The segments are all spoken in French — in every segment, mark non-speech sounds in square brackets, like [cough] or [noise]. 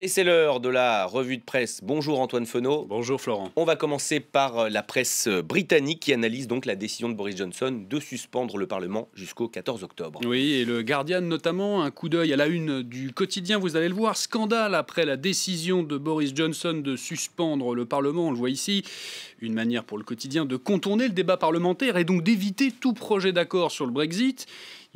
Et c'est l'heure de la revue de presse. Bonjour Antoine Feno. Bonjour Florent. On va commencer par euh, la presse euh, britannique qui analyse donc la décision de Boris Johnson de suspendre le Parlement jusqu'au 14 octobre. Oui, et le Guardian notamment, un coup d'œil à la une du quotidien, vous allez le voir, scandale après la décision de Boris Johnson de suspendre le Parlement, on le voit ici, une manière pour le quotidien de contourner le débat parlementaire et donc d'éviter tout projet d'accord sur le Brexit.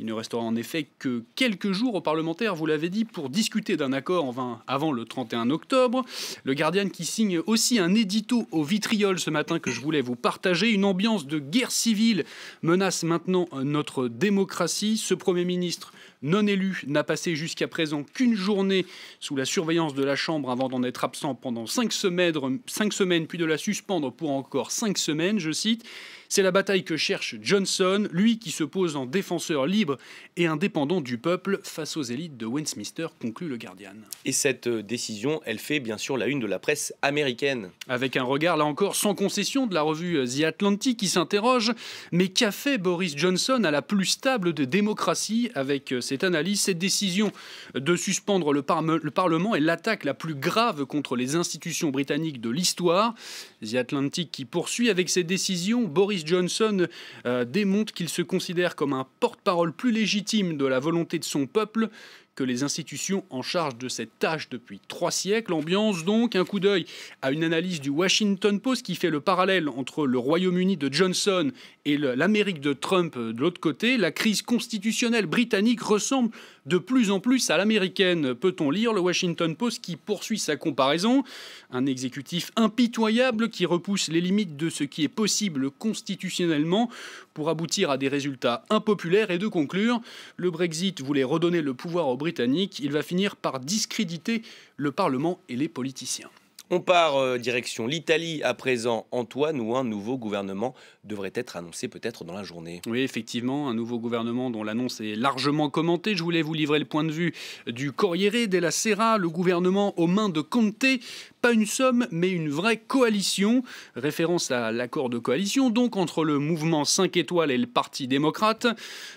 Il ne restera en effet que quelques jours aux parlementaires, vous l'avez dit, pour discuter d'un accord en avant le 31 octobre. Le Guardian qui signe aussi un édito au vitriol ce matin que je voulais vous partager. Une ambiance de guerre civile menace maintenant euh, notre démocratie. Ce Premier ministre non élu n'a passé jusqu'à présent qu'une journée sous la surveillance de la Chambre avant d'en être absent pendant cinq semaines, puis de la suspendre pour encore cinq semaines, je cite. C'est la bataille que cherche Johnson, lui qui se pose en défenseur libre et indépendant du peuple face aux élites de Westminster, conclut le Guardian. Et cette euh, décision, elle fait bien sûr la une de la presse américaine. Avec un regard, là encore, sans concession de la revue The Atlantic qui s'interroge, mais qu'a fait Boris Johnson à la plus stable de démocratie avec euh, cette analyse, cette décision de suspendre le, le Parlement et l'attaque la plus grave contre les institutions britanniques de l'histoire. The Atlantic qui poursuit avec cette décision, Boris Johnson euh, démontre qu'il se considère comme un porte-parole plus légitime de la volonté de son peuple que les institutions en charge de cette tâche depuis trois siècles. Ambiance donc un coup d'œil à une analyse du Washington Post qui fait le parallèle entre le Royaume-Uni de Johnson et l'Amérique de Trump euh, de l'autre côté. La crise constitutionnelle britannique ressemble de plus en plus à l'américaine, peut-on lire le Washington Post qui poursuit sa comparaison. Un exécutif impitoyable qui repousse les limites de ce qui est possible constitutionnellement pour aboutir à des résultats impopulaires et de conclure le Brexit voulait redonner le pouvoir aux Britanniques, il va finir par discréditer le Parlement et les politiciens. On part euh, direction l'Italie à présent, Antoine, où un nouveau gouvernement devrait être annoncé peut-être dans la journée. Oui, effectivement, un nouveau gouvernement dont l'annonce est largement commentée. Je voulais vous livrer le point de vue du Corriere della Sera, le gouvernement aux mains de Conte pas une somme, mais une vraie coalition, référence à l'accord de coalition donc entre le mouvement 5 étoiles et le Parti démocrate.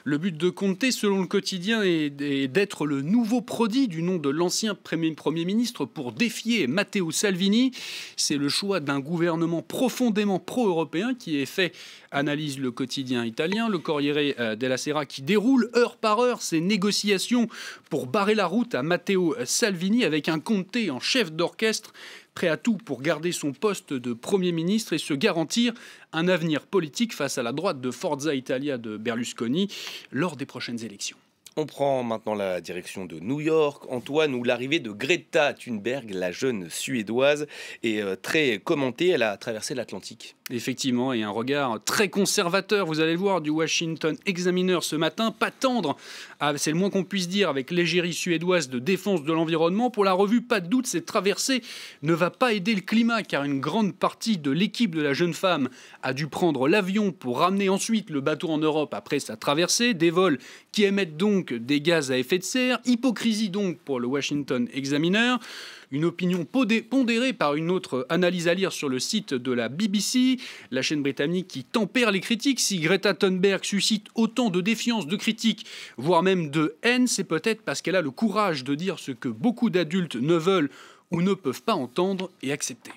Le but de Comté, selon le quotidien, est d'être le nouveau prodit du nom de l'ancien Premier ministre pour défier Matteo Salvini. C'est le choix d'un gouvernement profondément pro-européen qui est fait analyse le quotidien italien, le Corriere euh, della Sera, qui déroule heure par heure ses négociations pour barrer la route à Matteo Salvini avec un comté en chef d'orchestre prêt à tout pour garder son poste de Premier ministre et se garantir un avenir politique face à la droite de Forza Italia de Berlusconi lors des prochaines élections. On prend maintenant la direction de New York, Antoine, où l'arrivée de Greta Thunberg, la jeune suédoise, est euh, très commentée. Elle a traversé l'Atlantique. Effectivement, et un regard très conservateur, vous allez le voir, du Washington Examiner ce matin, pas tendre, ah, c'est le moins qu'on puisse dire, avec l'égérie suédoise de défense de l'environnement. Pour la revue, pas de doute, cette traversée ne va pas aider le climat, car une grande partie de l'équipe de la jeune femme a dû prendre l'avion pour ramener ensuite le bateau en Europe après sa traversée. Des vols qui émettent donc des gaz à effet de serre, hypocrisie donc pour le Washington Examiner, une opinion pondérée par une autre analyse à lire sur le site de la BBC, la chaîne britannique qui tempère les critiques. Si Greta Thunberg suscite autant de défiance, de critiques, voire même de haine, c'est peut-être parce qu'elle a le courage de dire ce que beaucoup d'adultes ne veulent ou ne peuvent pas entendre et accepter.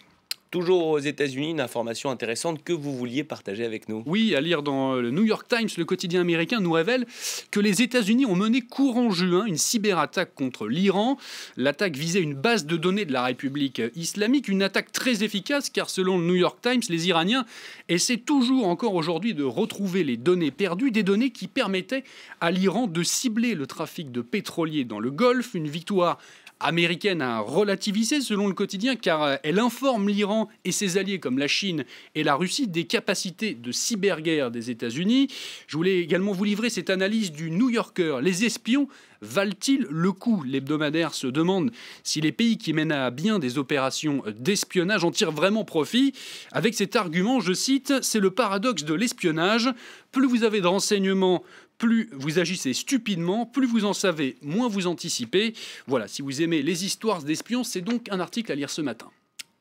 Toujours aux États-Unis, une information intéressante que vous vouliez partager avec nous. Oui, à lire dans euh, le New York Times, le quotidien américain nous révèle que les États-Unis ont mené courant juin une cyberattaque contre l'Iran. L'attaque visait une base de données de la République islamique, une attaque très efficace car selon le New York Times, les Iraniens essaient toujours encore aujourd'hui de retrouver les données perdues, des données qui permettaient à l'Iran de cibler le trafic de pétrolier dans le Golfe, une victoire américaine à relativiser selon le quotidien car euh, elle informe l'Iran et ses alliés comme la Chine et la Russie des capacités de cyberguerre des États-Unis. Je voulais également vous livrer cette analyse du New Yorker. Les espions valent-ils le coup L'hebdomadaire se demande si les pays qui mènent à bien des opérations d'espionnage en tirent vraiment profit. Avec cet argument, je cite, c'est le paradoxe de l'espionnage. Plus vous avez de renseignements, plus vous agissez stupidement, plus vous en savez, moins vous anticipez. Voilà, si vous aimez les histoires d'espions, c'est donc un article à lire ce matin.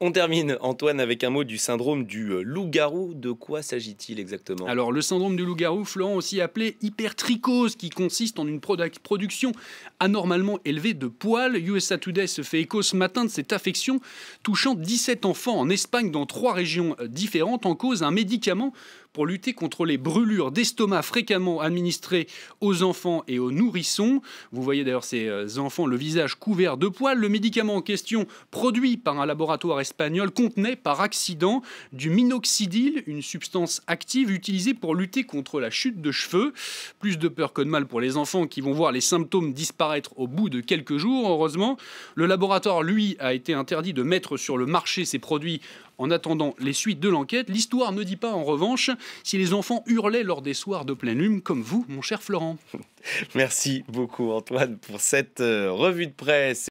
On termine, Antoine, avec un mot du syndrome du euh, loup-garou. De quoi s'agit-il exactement Alors, le syndrome du loup-garou, Florent, aussi appelé hypertrichose, qui consiste en une production anormalement élevée de poils. USA Today se fait écho ce matin de cette affection touchant 17 enfants en Espagne dans trois régions euh, différentes en cause d'un médicament lutter contre les brûlures d'estomac fréquemment administrées aux enfants et aux nourrissons. Vous voyez d'ailleurs ces euh, enfants le visage couvert de poils. Le médicament en question, produit par un laboratoire espagnol, contenait par accident du minoxidil, une substance active utilisée pour lutter contre la chute de cheveux. Plus de peur que de mal pour les enfants qui vont voir les symptômes disparaître au bout de quelques jours, heureusement. Le laboratoire, lui, a été interdit de mettre sur le marché ces produits en attendant les suites de l'enquête, l'histoire ne dit pas en revanche si les enfants hurlaient lors des soirs de pleine lune, comme vous, mon cher Florent. [laughs] Merci beaucoup Antoine pour cette euh, revue de presse.